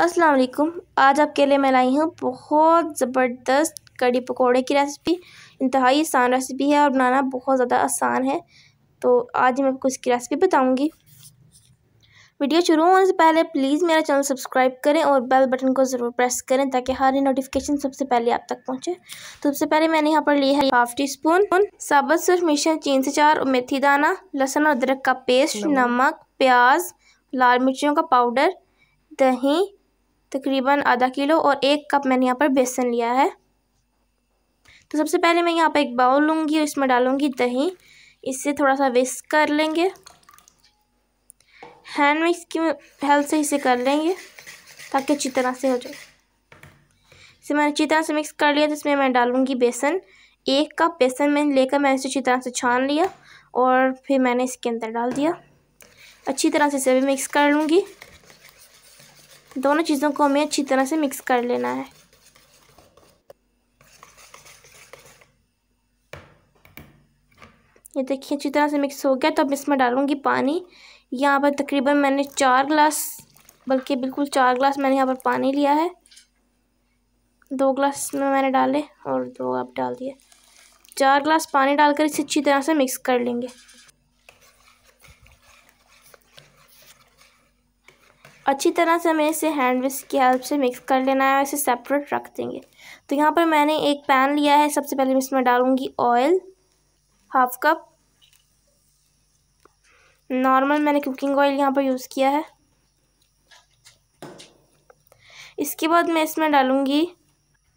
अस्सलाम वालेकुम आज आपके लिए मैं लाई हूँ बहुत ज़बरदस्त कड़ी पकौड़े की रेसिपी इंतहाई आसान रेसिपी है और बनाना बहुत ज़्यादा आसान है तो आज मैं आपको इसकी रेसिपी बताऊँगी वीडियो शुरू होने से पहले प्लीज़ मेरा चैनल सब्सक्राइब करें और बेल बटन को ज़रूर प्रेस करें ताकि हर नोटिफिकेशन सबसे पहले आप तक पहुंचे तो सबसे पहले मैंने यहाँ पर लिया है हाफ टी स्पून साबुत सिर्फ मिश्रण चीन से चार और मेथी दाना लहसुन और अदरक का पेस्ट नमक प्याज लाल मिर्चियों का पाउडर दही तकरीबन आधा किलो और एक कप मैंने यहाँ पर बेसन लिया है तो सबसे पहले मैं यहाँ पर एक बाउल लूँगी और इसमें डालूँगी दही इससे थोड़ा सा विस्क कर लेंगे हैंड मिक्स की हेल्प से इसे कर लेंगे ताकि अच्छी तरह से हो जाए इसे मैंने अच्छी तरह से मिक्स कर लिया तो इसमें मैं डालूँगी बेसन एक कप बेसन मैंने लेकर मैंने इसे अच्छी तरह से छान लिया और फिर मैंने इसके अंदर डाल दिया अच्छी तरह से इसे भी मिक्स कर लूँगी दोनों चीज़ों को हमें अच्छी तरह से मिक्स कर लेना है ये देखिए अच्छी तरह से मिक्स हो गया तो अब इसमें डालूँगी पानी यहाँ पर तकरीबन मैंने चार गिलास बल्कि बिल्कुल चार गिलास मैंने यहाँ पर पानी लिया है दो ग्लास में मैंने डाले और दो आप डाल दिए चार गिलास पानी डालकर इसे अच्छी तरह से मिक्स कर लेंगे अच्छी तरह से हमें इसे हैंड विस्क की हेल्प से मिक्स कर लेना है और इसे सेपरेट रख देंगे तो यहाँ पर मैंने एक पैन लिया है सबसे पहले मैं इसमें डालूँगी ऑयल हाफ कप नॉर्मल मैंने कुकिंग ऑयल यहाँ पर यूज़ किया है इसके बाद मैं इसमें डालूँगी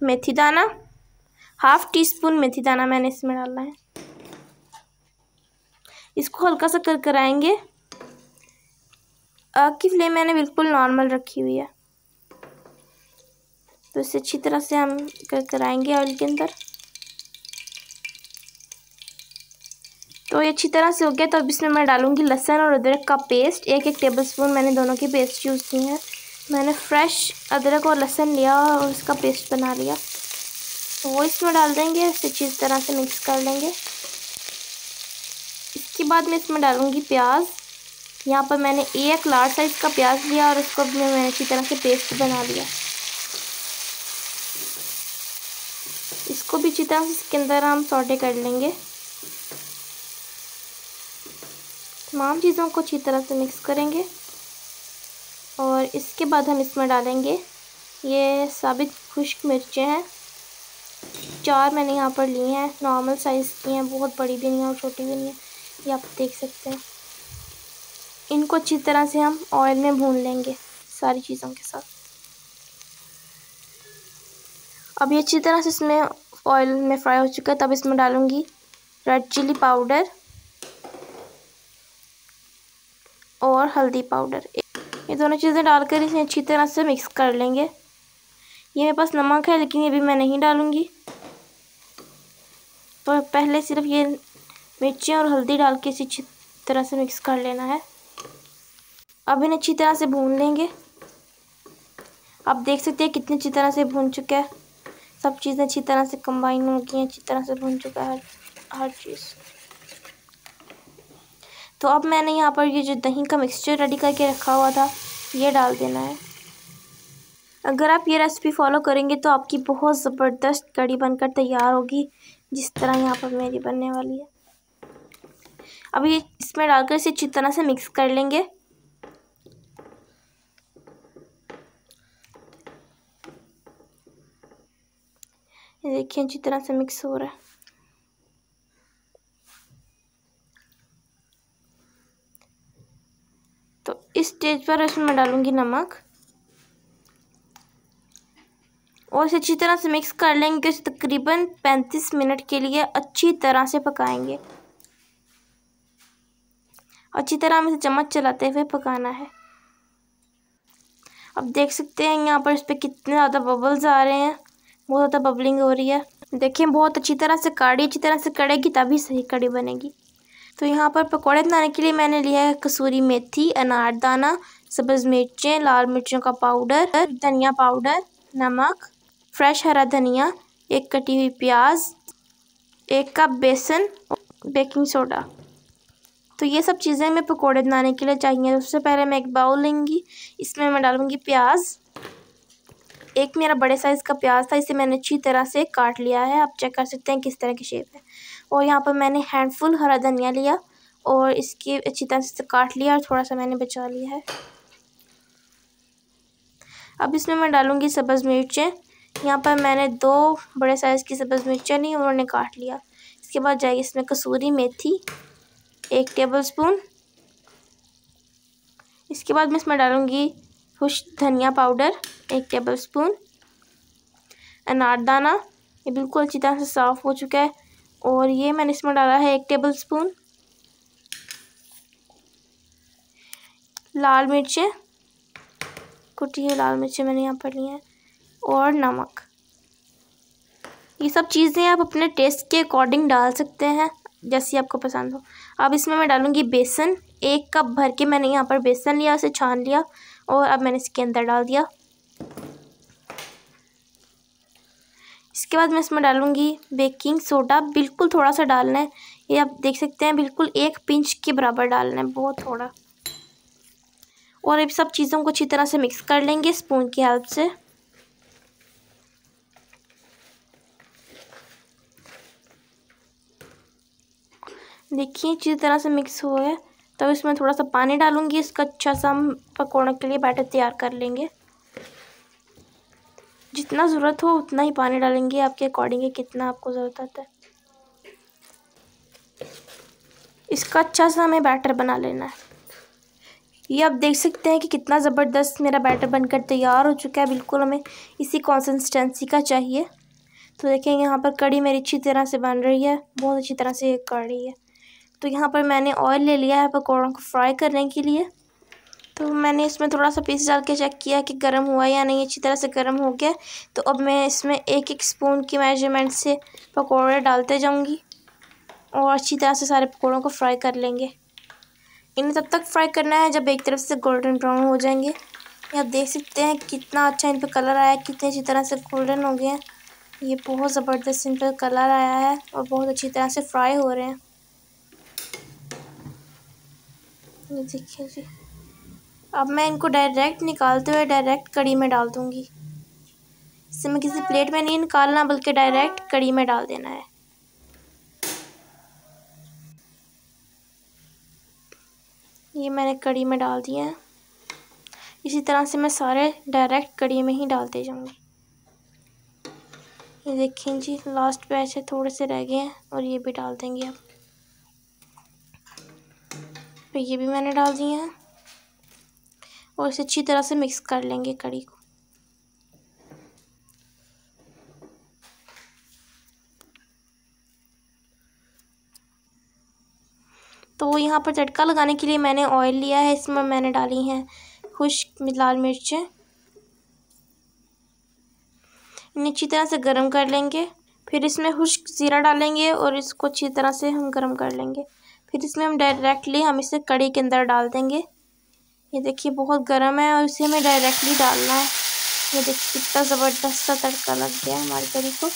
मेथी दाना हाफ टी स्पून मेथी दाना मैंने इसमें डालना है इसको हल्का सा कर कराएंगे आग की फ्लेम मैंने बिल्कुल नॉर्मल रखी हुई है तो इसे अच्छी तरह से हम कर कराएंगे ऑयल के अंदर तो ये अच्छी तरह से हो गया तो अब इसमें मैं डालूंगी लहसन और अदरक का पेस्ट एक एक टेबल स्पून मैंने दोनों की पेस्ट यूज़ की है मैंने फ्रेश अदरक और लहसन लिया और उसका पेस्ट बना लिया तो वो इसमें डाल देंगे इसे अच्छी तरह से मिक्स कर लेंगे इसके बाद मैं इसमें डालूँगी प्याज यहाँ पर मैंने एक लार्ज साइज़ का प्याज लिया और इसको भी मैंने अच्छी तरह से पेस्ट बना लिया इसको भी अच्छी तरह से इसके अंदर हम सॉटे कर लेंगे तमाम चीज़ों को अच्छी तरह से मिक्स करेंगे और इसके बाद हम इसमें डालेंगे ये साबित खुश्क मिर्चें हैं चार मैंने यहाँ पर ली हैं नॉर्मल साइज़ की हैं बहुत बड़ी भी नहीं है और छोटी भी नहीं है ये आप देख सकते हैं इनको अच्छी तरह से हम ऑयल में भून लेंगे सारी चीज़ों के साथ अभी अच्छी तरह से इसमें ऑयल में फ्राई हो चुका है तब इसमें डालूँगी रेड चिली पाउडर और हल्दी पाउडर ये दोनों चीज़ें डालकर इसे अच्छी तरह से मिक्स कर लेंगे ये मेरे पास नमक है लेकिन ये भी मैं नहीं डालूँगी तो पहले सिर्फ ये मिर्ची और हल्दी डाल के इसे अच्छी तरह से मिक्स कर लेना है अब इन्हें अच्छी तरह से भून लेंगे आप देख सकते हैं कितनी अच्छी तरह से भून चुका है सब चीज़ें अच्छी तरह से कंबाइन हो गई हैं अच्छी तरह से भून चुका है हर हर चीज़ तो अब मैंने यहाँ पर ये जो दही का मिक्सचर रेडी करके रखा हुआ था ये डाल देना है अगर आप ये रेसिपी फॉलो करेंगे तो आपकी बहुत ज़बरदस्त कड़ी बनकर तैयार होगी जिस तरह यहाँ पर मेरी बनने वाली है अब ये इसमें डालकर इसे अच्छी तरह से मिक्स कर लेंगे ये देखिए अच्छी तरह से मिक्स हो रहा है तो इस स्टेज पर इसमें मैं डालूंगी नमक और इसे अच्छी तरह से मिक्स कर लेंगे इसे तकरीबन पैंतीस मिनट के लिए अच्छी तरह से पकाएंगे अच्छी तरह हमें इसे चम्मच चलाते हुए पकाना है अब देख सकते हैं यहाँ पर इस पर कितने ज़्यादा बबल्स आ रहे हैं बहुत ज़्यादा बबलिंग हो रही है देखिए बहुत अच्छी तरह से काढ़ी अच्छी तरह से कड़ेगी तभी सही कड़ी बनेगी तो यहाँ पर पकौड़े बनाने के लिए मैंने लिया है कसूरी मेथी अनारदाना सब्ज़ मिर्चें लाल मिर्चों का पाउडर धनिया पाउडर नमक फ्रेश हरा धनिया एक कटी हुई प्याज एक कप बेसन बेकिंग सोडा तो ये सब चीज़ें मैं पकौड़े बनाने के लिए चाहिए सबसे पहले मैं एक बाउल लेंगी इसमें मैं डालूँगी प्याज एक मेरा बड़े साइज़ का प्याज था इसे मैंने अच्छी तरह से काट लिया है आप चेक कर सकते हैं किस तरह की शेप है और यहाँ पर मैंने हैंडफुल हरा धनिया लिया और इसकी अच्छी तरह से काट लिया और थोड़ा सा मैंने बचा लिया है अब इसमें मैं डालूँगी सब्ज़ मिर्चें यहाँ पर मैंने दो बड़े साइज़ की सब्ज़ मिर्चें ली उन्होंने काट लिया इसके बाद जाएगी इसमें कसूरी मेथी एक टेबल स्पून इसके बाद मैं इसमें डालूँगी खुश धनिया पाउडर एक टेबल स्पून अनारदाना ये बिल्कुल अच्छी तरह से साफ़ हो चुका है और ये मैंने इसमें डाला है एक टेबल स्पून लाल मिर्चें कुटी है लाल मिर्चें मैंने यहाँ पर ली हैं और नमक ये सब चीज़ें आप अपने टेस्ट के अकॉर्डिंग डाल सकते हैं जैसी आपको पसंद हो अब इसमें मैं डालूँगी बेसन एक कप भर के मैंने यहाँ पर बेसन लिया उसे छान लिया और अब मैंने इसके अंदर डाल दिया इसके बाद मैं इसमें डालूँगी बेकिंग सोडा बिल्कुल थोड़ा सा डालना है ये आप देख सकते हैं बिल्कुल एक पिंच के बराबर डालना है बहुत थोड़ा और अब सब चीज़ों को अच्छी तरह से मिक्स कर लेंगे स्पून की हेल्प से देखिए अच्छी तरह से मिक्स हो गया तो इसमें थोड़ा सा पानी डालूंगी इसका अच्छा सा हम पकौड़ों के लिए बैटर तैयार कर लेंगे जितना ज़रूरत हो उतना ही पानी डालेंगे आपके अकॉर्डिंग है कितना आपको ज़रूरत आता है तो। इसका अच्छा सा हमें बैटर बना लेना है ये आप देख सकते हैं कि कितना ज़बरदस्त मेरा बैटर बनकर तैयार हो चुका है बिल्कुल हमें इसी कंसिस्टेंसी का चाहिए तो देखें यहाँ पर कड़ी मेरी अच्छी तरह से बन रही है बहुत अच्छी तरह से कड़ रही है तो यहाँ पर मैंने ऑयल ले लिया है पकौड़ों को फ्राई करने के लिए तो मैंने इसमें थोड़ा सा पीस डाल के चेक किया कि गर्म हुआ या नहीं अच्छी तरह से गर्म हो गया तो अब मैं इसमें एक एक स्पून की मेजरमेंट से पकौड़े डालते जाऊँगी और अच्छी तरह से सारे पकौड़ों को फ्राई कर लेंगे इन्हें तब तक फ्राई करना है जब एक तरफ से गोल्डन ब्राउन हो जाएंगे आप देख सकते हैं कितना अच्छा इन पर कलर आया कितने कितनी अच्छी तरह से गोल्डन हो गए हैं ये बहुत ज़बरदस्त इन पर कलर आया है और बहुत अच्छी तरह से फ्राई हो रहे हैं ये देखिए जी अब मैं इनको डायरेक्ट निकालते हुए डायरेक्ट कड़ी में डाल दूँगी इसे मैं किसी प्लेट में नहीं निकालना बल्कि डायरेक्ट कड़ी में डाल देना है ये मैंने कड़ी में डाल दिया है इसी तरह से मैं सारे डायरेक्ट कड़ी में ही डालते जाऊँगी ये देखें जी लास्ट बैच है थोड़े से रह गए हैं और ये भी डाल देंगे अब तो ये भी मैंने डाल दिए हैं और इसे अच्छी तरह से मिक्स कर लेंगे कड़ी को तो यहाँ पर तड़का लगाने के लिए मैंने ऑयल लिया है इसमें मैंने डाली हैं खुश लाल मिर्चें इन्हें अच्छी तरह से गर्म कर लेंगे फिर इसमें खुश्क ज़ीरा डालेंगे और इसको अच्छी तरह से हम गर्म कर लेंगे फिर इसमें हम डायरेक्टली हम इसे कड़ी के अंदर डाल देंगे ये देखिए बहुत गर्म है और इसे हमें डायरेक्टली डालना है ये देखिए कितना ज़बरदस्त सा तड़का लग गया है हमारी कड़ी को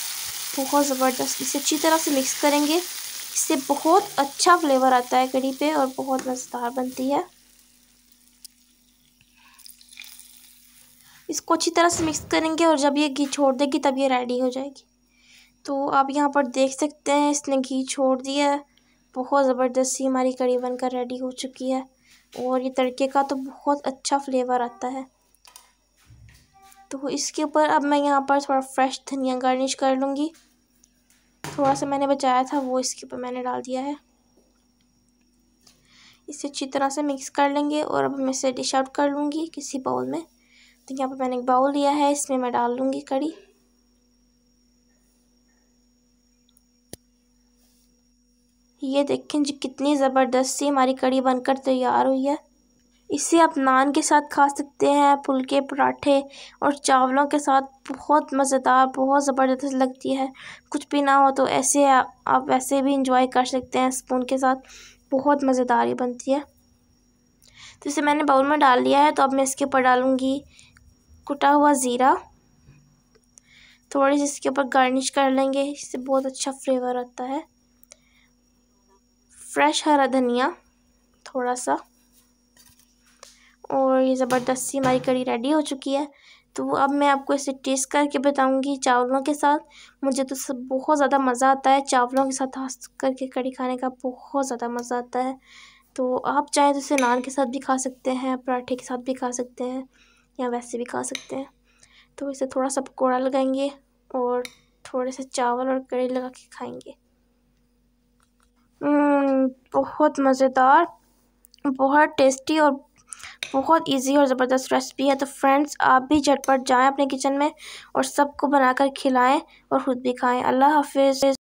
बहुत ज़बरदस्त इसे अच्छी तरह से मिक्स करेंगे इससे बहुत अच्छा फ्लेवर आता है कड़ी पे और बहुत मज़ेदार बनती है इसको अच्छी तरह से मिक्स करेंगे और जब ये घी छोड़ देगी तब ये रेडी हो जाएगी तो आप यहाँ पर देख सकते हैं इसने घी छोड़ दिया है बहुत ज़बरदस्त सी हमारी कड़ी बनकर रेडी हो चुकी है और ये तड़के का तो बहुत अच्छा फ्लेवर आता है तो इसके ऊपर अब मैं यहाँ पर थोड़ा फ्रेश धनिया गार्निश कर लूँगी थोड़ा सा मैंने बचाया था वो इसके ऊपर मैंने डाल दिया है इसे अच्छी तरह से मिक्स कर लेंगे और अब मैं इसे डिश आउट कर लूँगी किसी बाउल में तो यहाँ पर मैंने एक बाउल लिया है इसमें मैं डाल लूँगी कड़ी ये देखें जी कितनी ज़बरदस्त सी हमारी कड़ी बनकर तैयार हुई है इसे आप नान के साथ खा सकते हैं फुलके पराठे और चावलों के साथ बहुत मज़ेदार बहुत ज़बरदस्त लगती है कुछ भी ना हो तो ऐसे आप वैसे भी इंजॉय कर सकते हैं स्पून के साथ बहुत मज़ेदार ही बनती है तो इसे मैंने बाउल में डाल लिया है तो अब मैं इसके ऊपर डालूँगी कुटा हुआ ज़ीरा थोड़ी सी इसके ऊपर गार्निश कर लेंगे इससे बहुत अच्छा फ्लेवर आता है फ्रेश हरा धनिया थोड़ा सा और ये ज़बरदस्त सी हमारी कड़ी रेडी हो चुकी है तो अब मैं आपको इसे टेस्ट करके बताऊंगी चावलों के साथ मुझे तो सब बहुत ज़्यादा मज़ा आता है चावलों के साथ खास करके कड़ी खाने का बहुत ज़्यादा मज़ा आता है तो आप चाहें तो इसे नान के साथ भी खा सकते हैं पराठे के साथ भी खा सकते हैं या वैसे भी खा सकते हैं तो इसे थोड़ा सा पकौड़ा लगाएंगे और थोड़े से चावल और कड़ी लगा के खाएंगे बहुत मज़ेदार बहुत टेस्टी और बहुत इजी और ज़बरदस्त रेसिपी है तो फ्रेंड्स आप भी झटपट जाएं अपने किचन में और सबको बनाकर खिलाएं और ख़ुद भी खाएं अल्लाह हाफिज़